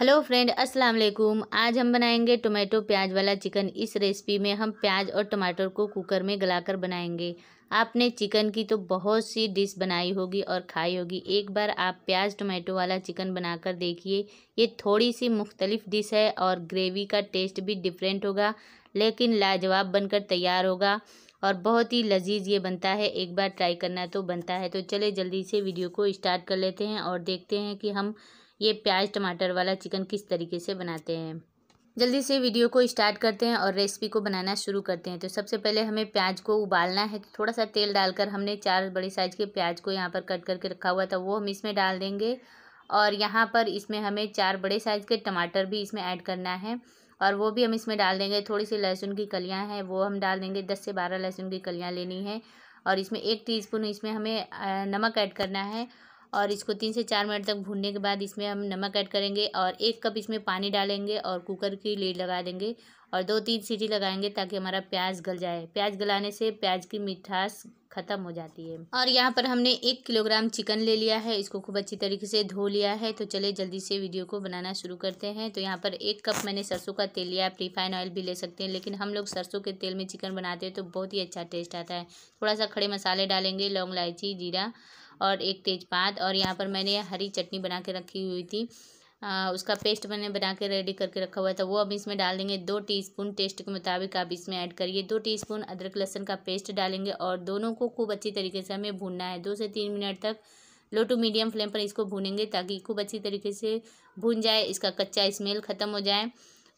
hello friend अस्सलाम वालेकुम आज हम बनाएंगे टोमेटो प्याज वाला चिकन इस रेसिपी में हम प्याज और टमाटर को कुकर में गलाकर बनाएंगे आपने चिकन की तो बहुत सी डिश बनाई होगी और खाई होगी एक बार आप प्याज टोमेटो वाला चिकन बनाकर देखिए ये थोड़ी सी मुख्तलिफ डिश है और ग्रेवी का टेस्ट भी डिफरेंट होगा लेकिन लाजवाब बनकर तैयार होगा और बहुत ही लजीज ये बनता है एक बार ट्राई करना तो बनता है तो चले जल्दी से वीडियो को स्टार्ट कर लेते हैं और देखते हैं कि हम ये प्याज टमाटर वाला चिकन किस तरीके से बनाते हैं जल्दी से वीडियो को स्टार्ट करते हैं और रेसिपी को बनाना शुरू करते हैं तो सबसे पहले हमें प्याज को उबालना है तो थोड़ा सा तेल डालकर हमने चार बड़े साइज़ के प्याज को यहाँ पर कट करके रखा हुआ था तो वो हम इसमें डाल देंगे और यहाँ पर इसमें हमें चार बड़े साइज़ के टमाटर भी इसमें ऐड करना है और वो भी हम इसमें डाल देंगे थोड़ी सी लहसुन की कलियाँ हैं वो हम डाल देंगे दस से बारह लहसुन की कलियाँ लेनी है और इसमें एक टीस्पून इसमें हमें नमक ऐड करना है और इसको तीन से चार मिनट तक भूनने के बाद इसमें हम नमक ऐड करेंगे और एक कप इसमें पानी डालेंगे और कुकर की लीड लगा देंगे और दो तीन सीटी लगाएंगे ताकि हमारा प्याज गल जाए प्याज गलाने से प्याज की मिठास ख़त्म हो जाती है और यहाँ पर हमने एक किलोग्राम चिकन ले लिया है इसको खूब अच्छी तरीके से धो लिया है तो चले जल्दी से वीडियो को बनाना शुरू करते हैं तो यहाँ पर एक कप मैंने सरसों का तेल लिया आप रिफाइन ऑयल भी ले सकते हैं लेकिन हम लोग सरसों के तेल में चिकन बनाते हैं तो बहुत ही अच्छा टेस्ट आता है थोड़ा सा खड़े मसाले डालेंगे लौंग इलायची जीरा और एक तेज़पात और यहाँ पर मैंने हरी चटनी बना के रखी हुई थी आ, उसका पेस्ट मैंने बना के रेडी करके रखा हुआ था वो अब इसमें डाल देंगे दो टीस्पून टेस्ट के मुताबिक आप इसमें ऐड करिए दो टीस्पून अदरक लहसन का पेस्ट डालेंगे और दोनों को खूब अच्छी तरीके से हमें भूनना है दो से तीन मिनट तक लो टू मीडियम फ्लेम पर इसको भूनेंगे ताकि खूब अच्छी तरीके से भून जाए इसका कच्चा स्मेल ख़त्म हो जाए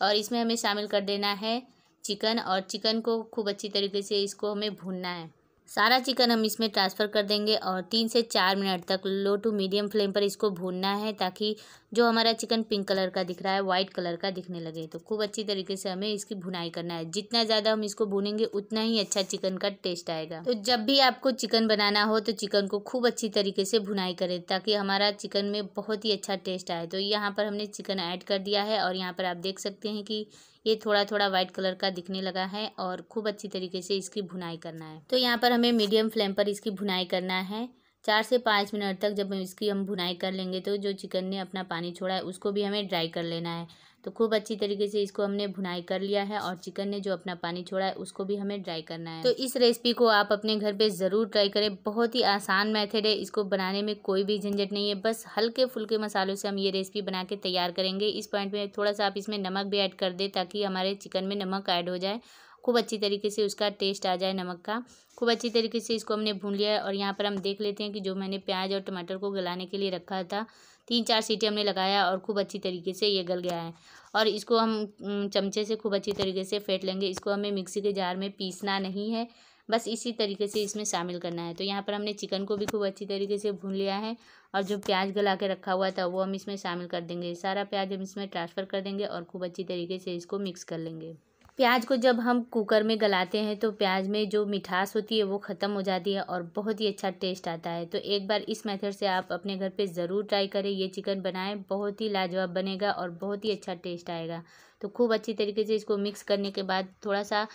और इसमें हमें शामिल कर देना है चिकन और चिकन को खूब अच्छी तरीके से इसको हमें भूनना है सारा चिकन हम इसमें ट्रांसफ़र कर देंगे और तीन से चार मिनट तक लो टू मीडियम फ्लेम पर इसको भूनना है ताकि जो हमारा चिकन पिंक कलर का दिख रहा है वाइट कलर का दिखने लगे तो खूब अच्छी तरीके से हमें इसकी भुनाई करना है जितना ज़्यादा हम इसको भुनेंगे उतना ही अच्छा चिकन का टेस्ट आएगा तो जब भी आपको चिकन बनाना हो तो चिकन को खूब अच्छी तरीके से भुनाई करें ताकि हमारा चिकन में बहुत ही अच्छा टेस्ट आए तो यहाँ पर हमने चिकन ऐड कर दिया है और यहाँ पर आप देख सकते हैं कि ये थोड़ा थोड़ा व्हाइट कलर का दिखने लगा है और खूब अच्छी तरीके से इसकी भुनाई करना है तो यहाँ पर हमें मीडियम फ्लेम पर इसकी भुनाई करना है चार से पाँच मिनट तक जब इसकी हम भुनाई कर लेंगे तो जो चिकन ने अपना पानी छोड़ा है उसको भी हमें ड्राई कर लेना है तो खूब अच्छी तरीके से इसको हमने भुनाई कर लिया है और चिकन ने जो अपना पानी छोड़ा है उसको भी हमें ड्राई करना है तो इस रेसिपी को आप अपने घर पे ज़रूर ट्राई करें बहुत ही आसान मेथड है इसको बनाने में कोई भी झंझट नहीं है बस हल्के फुल्के मसालों से हम ये रेसिपी बना के तैयार करेंगे इस पॉइंट में थोड़ा सा आप इसमें नमक भी ऐड कर दें ताकि हमारे चिकन में नमक ऐड हो जाए खूब अच्छी तरीके से उसका टेस्ट आ जाए नमक का खूब अच्छी तरीके से इसको हमने भून लिया है और यहाँ पर हम देख लेते हैं कि जो मैंने प्याज और टमाटर को गलाने के लिए रखा था तीन चार सीटी हमने लगाया और खूब अच्छी तरीके से ये गल गया है और इसको हम चमचे से खूब अच्छी तरीके से फेंट लेंगे इसको हमें मिक्सी के जार में पीसना नहीं है बस इसी तरीके से इसमें शामिल करना है तो यहाँ पर हमने चिकन को भी खूब अच्छी तरीके से भून लिया है और जो प्याज गला के रखा हुआ था वो हम इसमें शामिल कर देंगे सारा प्याज हम इसमें ट्रांसफ़र कर देंगे और खूब अच्छी तरीके से इसको मिक्स कर लेंगे प्याज को जब हम कुकर में गलाते हैं तो प्याज में जो मिठास होती है वो ख़त्म हो जाती है और बहुत ही अच्छा टेस्ट आता है तो एक बार इस मेथड से आप अपने घर पे ज़रूर ट्राई करें ये चिकन बनाएं बहुत ही लाजवाब बनेगा और बहुत ही अच्छा टेस्ट आएगा तो खूब अच्छी तरीके से इसको मिक्स करने के बाद थोड़ा सा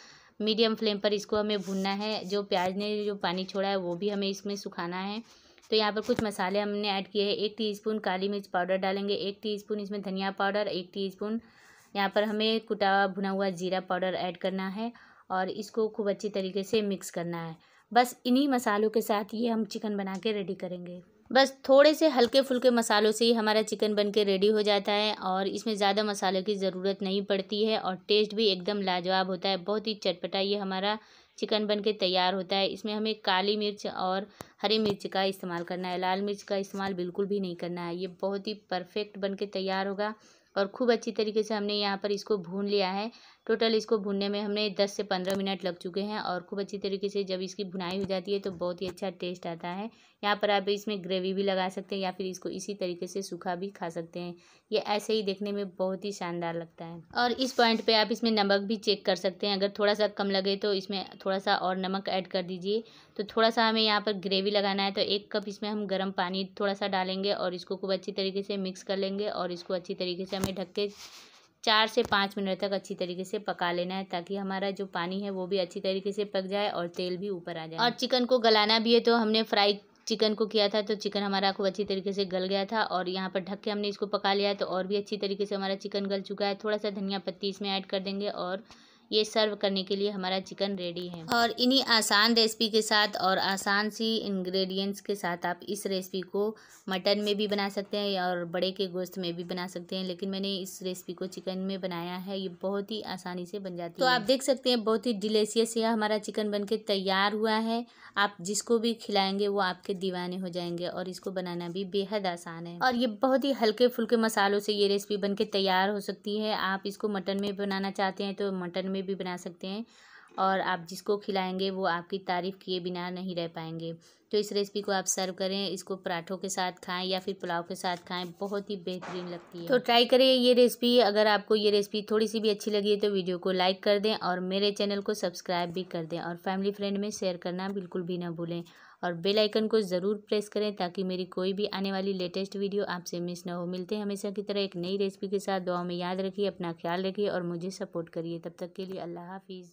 मीडियम फ्लेम पर इसको हमें भुनना है जो प्याज ने जो पानी छोड़ा है वो भी हमें इसमें सुखाना है तो यहाँ पर कुछ मसाले हमने ऐड किए हैं एक टीस्पून काली मिर्च पाउडर डालेंगे एक टीस्पून इसमें धनिया पाउडर एक टीस्पून यहाँ पर हमें कुटा भुना हुआ जीरा पाउडर ऐड करना है और इसको खूब अच्छी तरीके से मिक्स करना है बस इन्हीं मसालों के साथ ये हम चिकन बना के रेडी करेंगे बस थोड़े से हल्के फुल्के मसालों से ही हमारा चिकन बन के रेडी हो जाता है और इसमें ज़्यादा मसालों की ज़रूरत नहीं पड़ती है और टेस्ट भी एकदम लाजवाब होता है बहुत ही चटपटा ये हमारा चिकन बन के तैयार होता है इसमें हमें काली मिर्च और हरी मिर्च का इस्तेमाल करना है लाल मिर्च का इस्तेमाल बिल्कुल भी नहीं करना है ये बहुत ही परफेक्ट बन के तैयार होगा और खूब अच्छी तरीके से हमने यहाँ पर इसको भून लिया है टोटल इसको भूनने में हमने दस से पंद्रह मिनट लग चुके हैं और खूब अच्छी तरीके से जब इसकी भुनाई हो जाती है तो बहुत ही अच्छा टेस्ट आता है यहाँ पर आप इसमें ग्रेवी भी लगा सकते हैं या फिर इसको इसी तरीके से सूखा भी खा सकते हैं ये ऐसे ही देखने में बहुत ही शानदार लगता है और इस पॉइंट पर आप इसमें नमक भी चेक कर सकते हैं अगर थोड़ा सा कम लगे तो इसमें थोड़ा सा और नमक ऐड कर दीजिए तो थोड़ा सा हमें यहाँ पर ग्रेवी लगाना है तो एक कप इसमें हम गर्म पानी थोड़ा सा डालेंगे और इसको खूब अच्छी तरीके से मिक्स कर लेंगे और इसको अच्छी तरीके से हमें ढक के चार से पाँच मिनट तक अच्छी तरीके से पका लेना है ताकि हमारा जो पानी है वो भी अच्छी तरीके से पक जाए और तेल भी ऊपर आ जाए और चिकन को गलाना भी है तो हमने फ्राई चिकन को किया था तो चिकन हमारा खूब अच्छी तरीके से गल गया था और यहाँ पर ढक के हमने इसको पका लिया है तो और भी अच्छी तरीके से हमारा चिकन गल चुका है थोड़ा सा धनिया पत्ती इसमें ऐड कर देंगे और ये सर्व करने के लिए हमारा चिकन रेडी है और इन्हीं आसान रेसिपी के साथ और आसान सी इंग्रेडिएंट्स के साथ आप इस रेसिपी को मटन में भी बना सकते हैं और बड़े के गोश्त में भी बना सकते हैं लेकिन मैंने इस रेसिपी को चिकन में बनाया है ये बहुत ही आसानी से बन जाती तो है तो आप देख सकते हैं बहुत ही डिलेशियस यह हमारा चिकन बन तैयार हुआ है आप जिसको भी खिलाएंगे वो आपके दीवाने हो जाएंगे और इसको बनाना भी बेहद आसान है और ये बहुत ही हल्के फुल्के मसालों से ये रेसिपी बनके तैयार हो सकती है आप इसको मटन में बनाना चाहते हैं तो मटन में भी बना सकते हैं और आप जिसको खिलाएंगे वो आपकी तारीफ़ किए बिना नहीं रह पाएंगे तो इस रेसिपी को आप सर्व करें इसको पराठों के साथ खाएं या फिर पुलाव के साथ खाएं बहुत ही बेहतरीन लगती है तो ट्राई करें ये रेसिपी अगर आपको ये रेसिपी थोड़ी सी भी अच्छी लगी है तो वीडियो को लाइक कर दें और मेरे चैनल को सब्सक्राइब भी कर दें और फैमिली फ्रेंड में शेयर करना बिल्कुल भी ना भूलें और बेल आइकन को ज़रूर प्रेस करें ताकि मेरी कोई भी आने वाली लेटेस्ट वीडियो आपसे मिस ना हो मिलते हैं हमेशा की तरह एक नई रेसिपी के साथ दुआ में याद रखिए अपना ख्याल रखिए और मुझे सपोर्ट करिए तब तक के लिए अल्लाह हाफिज़